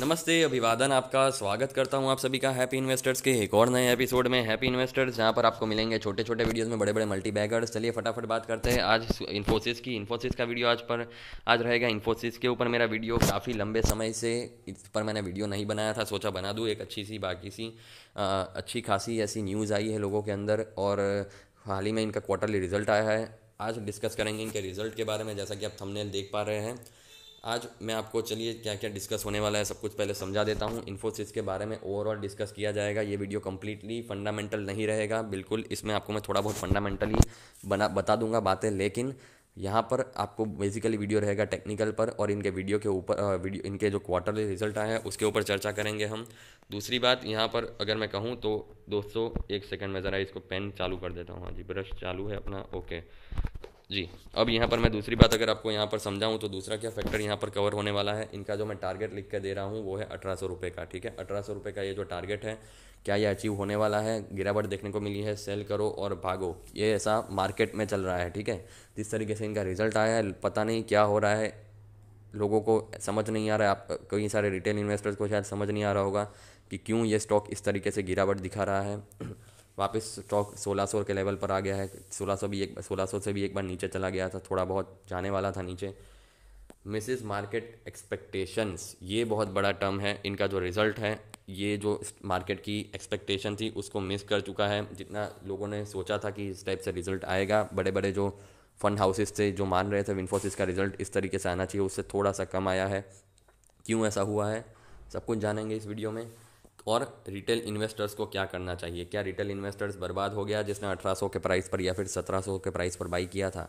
नमस्ते अभिवादन आपका स्वागत करता हूं आप सभी का हैप्पी इन्वेस्टर्स के एक और नए एपिसोड में हैप्पी इन्वेस्टर्स जहां पर आपको मिलेंगे छोटे छोटे वीडियोस में बड़े बड़े मल्टी बैगर्स चलिए फटाफट बात करते हैं आज इन्फोसिस की इन्फोसिस का वीडियो आज पर आज रहेगा इन्फोसिस के ऊपर मेरा वीडियो काफ़ी लंबे समय से इस पर मैंने वीडियो नहीं बनाया था सोचा बना दूँ एक अच्छी सी बाकी सी आ, अच्छी खासी ऐसी न्यूज़ आई है लोगों के अंदर और हाल ही में इनका क्वार्टरली रिजल्ट आया है आज डिस्कस करेंगे इनके रिजल्ट के बारे में जैसा कि आप थंबनेल देख पा रहे हैं आज मैं आपको चलिए क्या क्या डिस्कस होने वाला है सब कुछ पहले समझा देता हूँ इन्फोसिस के बारे में ओवरऑल डिस्कस किया जाएगा ये वीडियो कम्प्लीटली फंडामेंटल नहीं रहेगा बिल्कुल इसमें आपको मैं थोड़ा बहुत फंडामेंटली बना बता दूंगा बातें लेकिन यहाँ पर आपको बेसिकली वीडियो रहेगा टेक्निकल पर और इनके वीडियो के ऊपर वीडियो इनके जो क्वार्टरली रिजल्ट आया है उसके ऊपर चर्चा करेंगे हम दूसरी बात यहाँ पर अगर मैं कहूँ तो दोस्तों एक सेकंड में ज़रा इसको पेन चालू कर देता हूँ हाँ जी ब्रश चालू है अपना ओके जी अब यहाँ पर मैं दूसरी बात अगर आपको यहाँ पर समझाऊँ तो दूसरा क्या फैक्टर यहाँ पर कवर होने वाला है इनका जो मैं टारगेट लिख के दे रहा हूँ वो है अठारह सौ रुपये का ठीक है अठारह सौ रुपये का ये जो टारगेट है क्या ये अचीव होने वाला है गिरावट देखने को मिली है सेल करो और भागो ये ऐसा मार्केट में चल रहा है ठीक है जिस तरीके से इनका रिजल्ट आया है पता नहीं क्या हो रहा है लोगों को समझ नहीं आ रहा है आप कई सारे रिटेल इन्वेस्टर्स को शायद समझ नहीं आ रहा होगा कि क्यों ये स्टॉक इस तरीके से गिरावट दिखा रहा है वापस स्टॉक 1600 के लेवल पर आ गया है 1600 भी एक 1600 से भी एक बार नीचे चला गया था थोड़ा बहुत जाने वाला था नीचे मिसिस मार्केट एक्सपेक्टेशंस ये बहुत बड़ा टर्म है इनका जो रिज़ल्ट है ये जो मार्केट की एक्सपेक्टेशन थी उसको मिस कर चुका है जितना लोगों ने सोचा था कि इस टाइप से रिज़ल्ट आएगा बड़े बड़े जो फंड हाउसेस थे जो मान रहे थे इन्फोसिस का रिज़ल्ट इस तरीके से आना चाहिए उससे थोड़ा सा कम आया है क्यों ऐसा हुआ है सब कुछ जानेंगे इस वीडियो में और रिटेल इन्वेस्टर्स को क्या करना चाहिए क्या रिटेल इन्वेस्टर्स बर्बाद हो गया जिसने अठारह के प्राइस पर या फिर सत्रह के प्राइस पर बाई किया था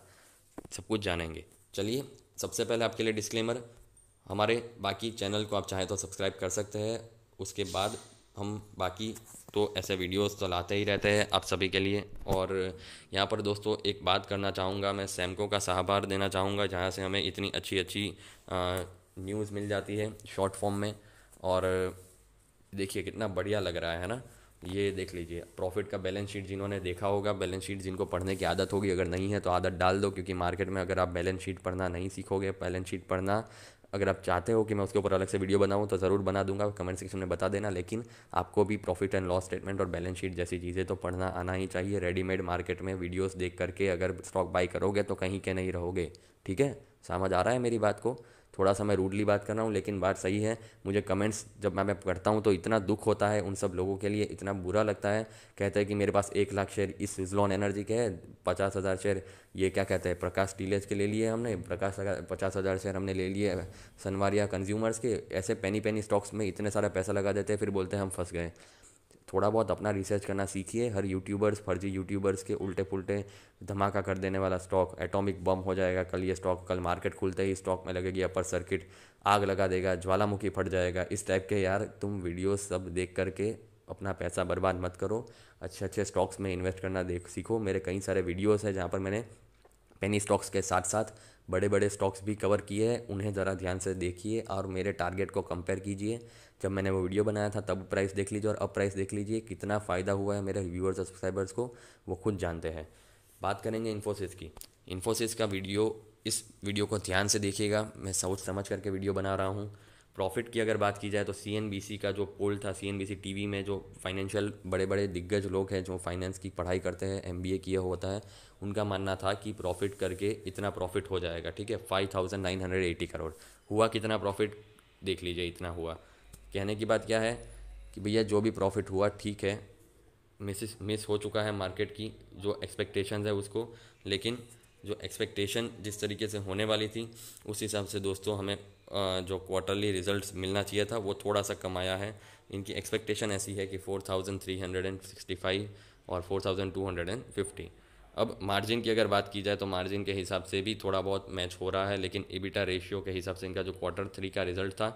सब कुछ जानेंगे चलिए सबसे पहले आपके लिए डिस्क्लेमर हमारे बाकी चैनल को आप चाहे तो सब्सक्राइब कर सकते हैं उसके बाद हम बाकी तो ऐसे वीडियोस तो लाते ही रहते हैं आप सभी के लिए और यहाँ पर दोस्तों एक बात करना चाहूँगा मैं सैमको का सहाबार देना चाहूँगा जहाँ से हमें इतनी अच्छी अच्छी न्यूज़ मिल जाती है शॉर्ट फॉर्म में और देखिए कितना बढ़िया लग रहा है ना ये देख लीजिए प्रॉफिट का बैलेंस शीट जिन्होंने देखा होगा बैलेंस शीट जिनको पढ़ने की आदत होगी अगर नहीं है तो आदत डाल दो क्योंकि मार्केट में अगर आप बैलेंस शीट पढ़ना नहीं सीखोगे बैलेंस शीट पढ़ना अगर आप चाहते हो कि मैं उसके ऊपर अलग से वीडियो बनाऊँ तो ज़रूर बना दूंगा कमेंट सेक्शन में बता देना लेकिन आपको भी प्रॉफिट एंड लॉस स्टेटमेंट और बैलेंस शीट जैसी चीज़ें तो पढ़ना आना ही चाहिए रेडीमेड मार्केट में वीडियोस देख करके अगर स्टॉक बाई करोगे तो कहीं के नहीं रहोगे ठीक है समझ आ रहा है मेरी बात को थोड़ा सा मैं रूडली बात कर रहा हूँ लेकिन बात सही है मुझे कमेंट्स जब मैं मैं पढ़ता हूँ तो इतना दुख होता है उन सब लोगों के लिए इतना बुरा लगता है कहते हैं कि मेरे पास एक लाख शेयर इस सिजलॉन एनर्जी के है पचास हज़ार शेयर ये क्या कहते हैं प्रकाश टीलेज के ले लिए हमने प्रकाश पचास हज़ार शेयर हमने ले लिए सनवारिया कंज्यूमर्स के ऐसे पेनी पेनी स्टॉक्स में इतने सारा पैसा लगा देते हैं फिर बोलते हैं हम फंस गए थोड़ा बहुत अपना रिसर्च करना सीखिए हर यूट्यूबर्स फर्जी यूट्यूबर्स के उल्टे पुलटे धमाका कर देने वाला स्टॉक एटॉमिक बम हो जाएगा कल ये स्टॉक कल मार्केट खुलते ही स्टॉक में लगेगी अपर सर्किट आग लगा देगा ज्वालामुखी फट जाएगा इस टाइप के यार तुम वीडियो सब देख करके अपना पैसा बर्बाद मत करो अच्छे अच्छे स्टॉक्स में इन्वेस्ट करना देख सीखो मेरे कई सारे वीडियोस हैं जहाँ पर मैंने पेनी स्टॉक्स के साथ साथ बड़े बड़े स्टॉक्स भी कवर किए हैं उन्हें ज़रा ध्यान से देखिए और मेरे टारगेट को कंपेयर कीजिए जब मैंने वो वीडियो बनाया था तब प्राइस देख लीजिए और अब प्राइस देख लीजिए कितना फ़ायदा हुआ है मेरे व्यूअर्स और सब्सक्राइबर्स को वो खुद जानते हैं बात करेंगे इन्फोसिस की इन्फोसिस का वीडियो इस वीडियो को ध्यान से देखिएगा मैं सोच समझ करके वीडियो बना रहा हूँ प्रॉफिट की अगर बात की जाए तो सी का जो पोल था सी टीवी में जो फाइनेंशियल बड़े बड़े दिग्गज लोग हैं जो फाइनेंस की पढ़ाई करते हैं एम किया होता है उनका मानना था कि प्रॉफिट करके इतना प्रॉफिट हो जाएगा ठीक है five thousand nine hundred eighty crore हुआ कितना प्रॉफिट देख लीजिए इतना हुआ कहने की बात क्या है कि भैया जो भी प्रॉफिट हुआ ठीक है मिस मिस हो चुका है मार्केट की जो एक्सपेक्टेशंस है उसको लेकिन जो एक्सपेक्टेशन जिस तरीके से होने वाली थी उस हिसाब से दोस्तों हमें जो क्वार्टरली रिजल्ट्स मिलना चाहिए था वो थोड़ा सा कम आया है इनकी एक्सपेक्टेशन ऐसी है कि 4,365 और 4,250 अब मार्जिन की अगर बात की जाए तो मार्जिन के हिसाब से भी थोड़ा बहुत मैच हो रहा है लेकिन इबिटा रेशियो के हिसाब से इनका जो क्वार्टर थ्री का रिजल्ट था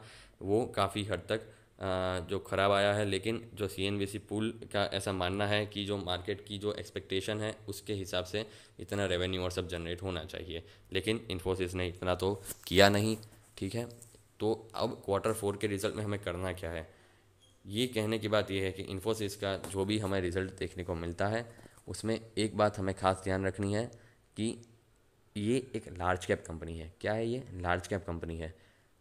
वो काफ़ी हद तक जो ख़राब आया है लेकिन जो सी पूल का ऐसा मानना है कि जो मार्केट की जो एक्सपेक्टेशन है उसके हिसाब से इतना रेवेन्यू और सब जनरेट होना चाहिए लेकिन इन्फोसिस ने इतना तो किया नहीं ठीक है तो अब क्वार्टर फोर के रिज़ल्ट में हमें करना क्या है ये कहने की बात यह है कि इन्फोसिस का जो भी हमें रिज़ल्ट देखने को मिलता है उसमें एक बात हमें खास ध्यान रखनी है कि ये एक लार्ज कैप कंपनी है क्या है ये लार्ज कैप कंपनी है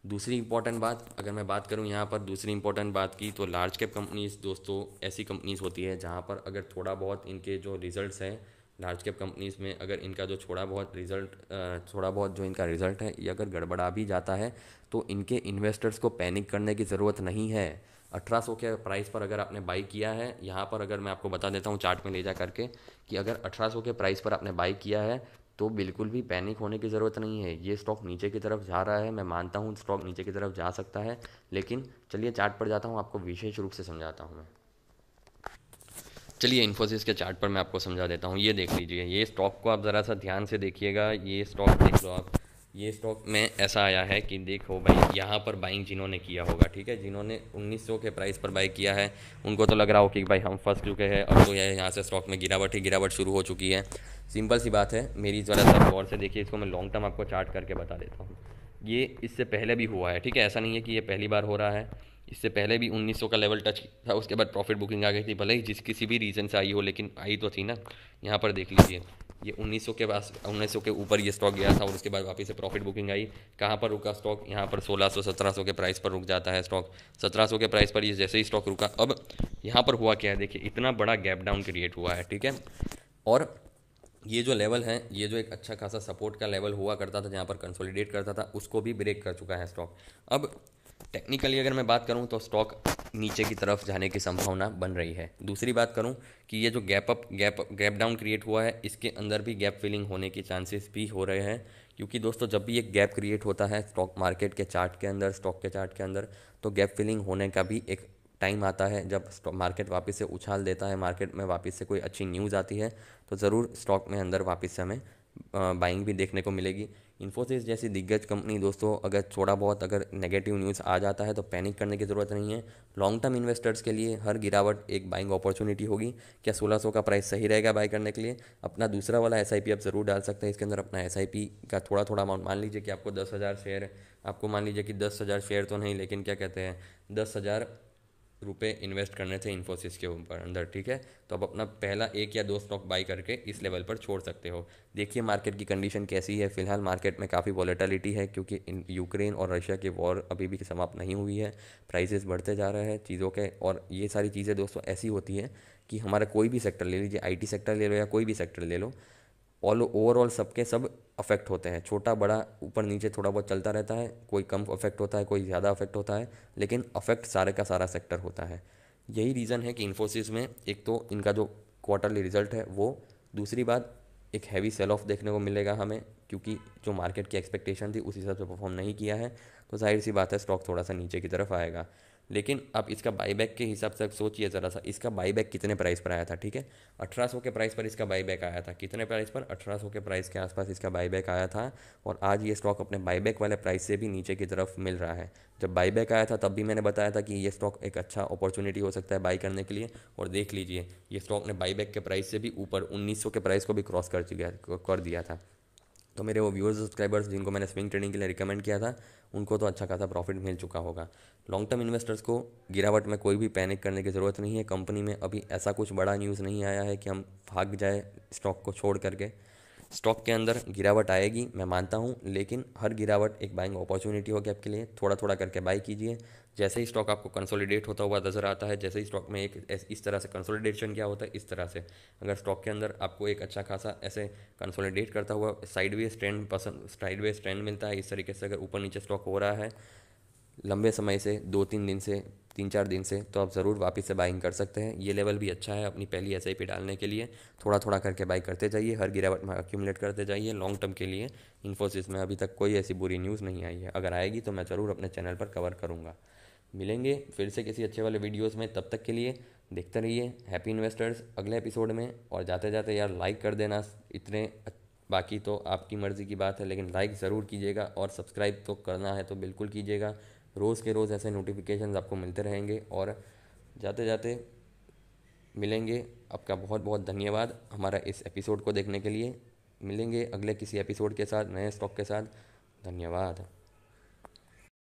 दूसरी इंपॉर्टेंट बात अगर मैं बात करूं यहाँ पर दूसरी इंपॉर्टेंट बात की तो लार्ज कैप कंपनीज दोस्तों ऐसी कंपनीज होती है जहाँ पर अगर थोड़ा बहुत इनके जो रिज़ल्ट हैं लार्ज कैप कंपनीज में अगर इनका जो थोड़ा बहुत रिजल्ट थोड़ा बहुत जो इनका रिजल्ट है ये अगर गड़बड़ा भी जाता है तो इनके इन्वेस्टर्स को पैनिक करने की ज़रूरत नहीं है अठारह सौ के प्राइस पर अगर आपने बाई किया है यहाँ पर अगर मैं आपको बता देता हूँ चार्ट में ले जा करके कि अगर अठारह सौ के प्राइस पर आपने बाई किया है तो बिल्कुल भी पैनिक होने की ज़रूरत नहीं है ये स्टॉक नीचे की तरफ जा रहा है मैं मानता हूँ स्टॉक नीचे की तरफ जा सकता है लेकिन चलिए चार्ट पर जाता हूँ आपको विशेष रूप से समझाता हूँ मैं चलिए इन्फोसिस के चार्ट पर मैं आपको समझा देता हूँ ये देख लीजिए ये स्टॉक को आप ज़रा सा ध्यान से देखिएगा ये स्टॉक देख लो आप ये स्टॉक में ऐसा आया है कि देखो भाई यहाँ पर बाइंग जिन्होंने किया होगा ठीक है जिन्होंने 1900 के प्राइस पर बाई किया है उनको तो लग रहा हो कि भाई हम फंस चुके हैं अब तो यह यहाँ से स्टॉक में गिरावट ही गिरावट शुरू हो चुकी है सिंपल सी बात है मेरी ज़रा सा गौर से देखिए इसको मैं लॉन्ग टर्म आपको चार्ट करके बता देता हूँ ये इससे पहले भी हुआ है ठीक है ऐसा नहीं है कि ये पहली बार हो रहा है इससे पहले भी 1900 का लेवल टच था उसके बाद प्रॉफिट बुकिंग आ गई थी भले ही जिस किसी भी रीज़न से आई हो लेकिन आई तो थी ना यहाँ पर देख लीजिए ये 1900 के पास उन्नीस के ऊपर ये स्टॉक गया था और उसके बाद वापस से प्रॉफिट बुकिंग आई कहाँ पर रुका स्टॉक यहाँ पर 1600 1700 के प्राइस पर रुक जाता है स्टॉक 1700 के प्राइस पर ये जैसे ही स्टॉक रुका अब यहाँ पर हुआ क्या है देखिए इतना बड़ा गैप डाउन क्रिएट हुआ है ठीक है और ये जो लेवल है ये जो एक अच्छा खासा सपोर्ट का लेवल हुआ करता था जहाँ पर कंसोलिडेट करता था उसको भी ब्रेक कर चुका है स्टॉक अब टेक्निकली अगर मैं बात करूँ तो स्टॉक नीचे की तरफ जाने की संभावना बन रही है दूसरी बात करूं कि ये जो gap up gap gap down create हुआ है इसके अंदर भी गैप फिलिंग होने के चांसेस भी हो रहे हैं क्योंकि दोस्तों जब भी एक गैप क्रिएट होता है स्टॉक मार्केट के चार्ट के अंदर स्टॉक के चार्ट के अंदर तो गैप फिलिंग होने का भी एक टाइम आता है जब मार्केट वापस से उछाल देता है मार्केट में वापस से कोई अच्छी न्यूज़ आती है तो ज़रूर स्टॉक में अंदर वापस से हमें बाइंग भी देखने को मिलेगी इन्फोसिस जैसी दिग्गज कंपनी दोस्तों अगर थोड़ा बहुत अगर नेगेटिव न्यूज़ आ जाता है तो पैनिक करने की ज़रूरत नहीं है लॉन्ग टर्म इन्वेस्टर्स के लिए हर गिरावट एक बाइंग अपॉर्चुनिटी होगी क्या सोलह का प्राइस सही रहेगा बाय करने के लिए अपना दूसरा वाला एस आप ज़रूर डाल सकते हैं इसके अंदर अपना एस का थोड़ा थोड़ा अमाउंट मान लीजिए कि आपको दस शेयर आपको मान लीजिए कि दस शेयर तो नहीं लेकिन क्या कहते हैं दस रुपए इन्वेस्ट करने थे इन्फोसिस के ऊपर अंदर ठीक है तो आप अपना पहला एक या दो स्टॉक बाई करके इस लेवल पर छोड़ सकते हो देखिए मार्केट की कंडीशन कैसी है फिलहाल मार्केट में काफ़ी वॉलेटिलिटी है क्योंकि यूक्रेन और रशिया की वॉर अभी भी समाप्त नहीं हुई है प्राइसेस बढ़ते जा रहे हैं चीज़ों के और ये सारी चीज़ें दोस्तों ऐसी होती हैं कि हमारा कोई भी सेक्टर ले लीजिए आई सेक्टर ले लो या कोई भी सेक्टर ले लो ऑल ओवरऑल सबके सब अफेक्ट होते हैं छोटा बड़ा ऊपर नीचे थोड़ा बहुत चलता रहता है कोई कम अफेक्ट होता है कोई ज़्यादा अफेक्ट होता है लेकिन अफेक्ट सारे का सारा सेक्टर होता है यही रीज़न है कि इन्फोसिस में एक तो इनका जो क्वार्टरली रिजल्ट है वो दूसरी बात एक हैवी सेल ऑफ देखने को मिलेगा हमें क्योंकि जो मार्केट की एक्सपेक्टेशन थी उस हिसाब से परफॉर्म नहीं किया है तो जाहिर सी बात है स्टॉक थोड़ा सा नीचे की तरफ आएगा लेकिन अब इसका बाईबैक के हिसाब से सोचिए ज़रा सा इसका बाईबैक कितने प्राइस पर आया था ठीक है अठारह के प्राइस पर इसका बाईबैक आया था कितने प्राइस पर अठारह के प्राइस के आसपास इसका बाईबैक आया था और आज ये स्टॉक अपने बाईबैक वाले प्राइस से भी नीचे की तरफ मिल रहा है जब बाईबैक आया था तब भी मैंने बताया था कि ये स्टॉक एक अच्छा अपॉर्चुनिटी हो सकता है बाई करने के लिए और देख लीजिए ये स्टॉक ने बाईबैक के प्राइस से भी ऊपर उन्नीस के प्राइस को भी क्रॉस कर दिया कर दिया था तो मेरे वो व्यूअर्स सब्सक्राइबर्स जिनको मैंने स्विंग ट्रेडिंग के लिए रिकमेंड किया था उनको तो अच्छा खासा प्रॉफिट मिल चुका होगा लॉन्ग टर्म इन्वेस्टर्स को गिरावट में कोई भी पैनिक करने की ज़रूरत नहीं है कंपनी में अभी ऐसा कुछ बड़ा न्यूज़ नहीं आया है कि हम भाग जाए स्टॉक को छोड़ करके स्टॉक के अंदर गिरावट आएगी मैं मानता हूँ लेकिन हर गिरावट एक बाइंग अपॉर्चुनिटी होगी आपके लिए थोड़ा थोड़ा करके बाई कीजिए जैसे ही स्टॉक आपको कंसोलिडेट होता हुआ नजर आता है जैसे ही स्टॉक में एक इस तरह से कंसोलिडेशन क्या होता है इस तरह से अगर स्टॉक के अंदर आपको एक अच्छा खासा ऐसे कंसोलिडेट करता हुआ साइडवेज ट्रेंड पसंद साइडवेज ट्रेंड मिलता है इस तरीके से अगर ऊपर नीचे स्टॉक हो रहा है लंबे समय से दो तीन दिन से तीन चार दिन से तो आप ज़रूर वापस से बाइंग कर सकते हैं ये लेवल भी अच्छा है अपनी पहली एस डालने के लिए थोड़ा थोड़ा करके बाई करते जाइए हर गिरावट में अक्यूमुलेट करते जाइए लॉन्ग टर्म के लिए इन्फोसिस में अभी तक कोई ऐसी बुरी न्यूज़ नहीं आई है अगर आएगी तो मैं ज़रूर अपने चैनल पर कवर करूँगा मिलेंगे फिर से किसी अच्छे वाले वीडियोज़ में तब तक के लिए देखते रहिए हैप्पी इन्वेस्टर्स अगले एपिसोड में और जाते जाते यार लाइक कर देना इतने बाकी तो आपकी मर्ज़ी की बात है लेकिन लाइक ज़रूर कीजिएगा और सब्सक्राइब तो करना है तो बिल्कुल कीजिएगा रोज़ के रोज़ ऐसे नोटिफिकेशन आपको मिलते रहेंगे और जाते जाते मिलेंगे आपका बहुत बहुत धन्यवाद हमारा इस एपिसोड को देखने के लिए मिलेंगे अगले किसी एपिसोड के साथ नए स्टॉक के साथ धन्यवाद